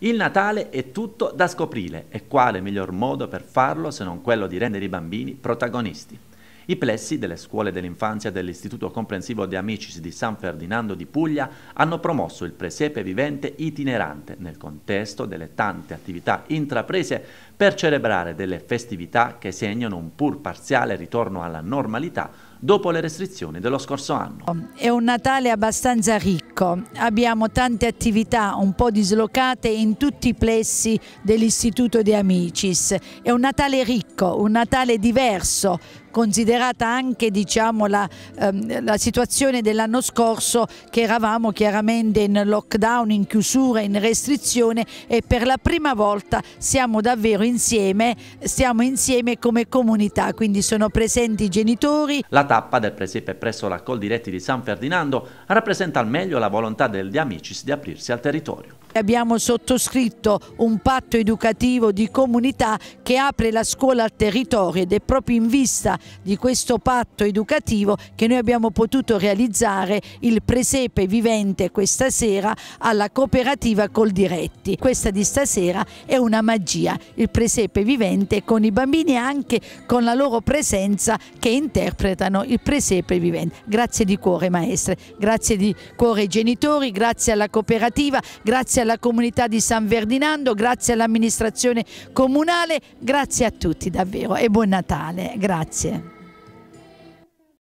Il Natale è tutto da scoprire e quale miglior modo per farlo se non quello di rendere i bambini protagonisti. I plessi delle scuole dell'infanzia dell'Istituto Comprensivo de Amicis di San Ferdinando di Puglia hanno promosso il presepe vivente itinerante nel contesto delle tante attività intraprese per celebrare delle festività che segnano un pur parziale ritorno alla normalità dopo le restrizioni dello scorso anno. È un Natale abbastanza ricco Ecco, abbiamo tante attività un po' dislocate in tutti i plessi dell'Istituto di Amicis. È un Natale ricco, un Natale diverso, considerata anche diciamo, la, ehm, la, situazione dell'anno scorso che eravamo chiaramente in lockdown, in chiusura, in restrizione e per la prima volta siamo davvero insieme, stiamo insieme come comunità, quindi sono presenti i genitori. La tappa del presepe presso la Col Diretti di San Ferdinando rappresenta al meglio la la volontà degli amici di aprirsi al territorio. Abbiamo sottoscritto un patto educativo di comunità che apre la scuola al territorio ed è proprio in vista di questo patto educativo che noi abbiamo potuto realizzare il presepe vivente questa sera alla cooperativa Col Diretti. Questa di stasera è una magia, il presepe vivente con i bambini e anche con la loro presenza che interpretano il presepe vivente. Grazie di cuore maestre, grazie di cuore genitori genitori, grazie alla cooperativa, grazie alla comunità di San Ferdinando, grazie all'amministrazione comunale, grazie a tutti davvero e buon Natale, grazie.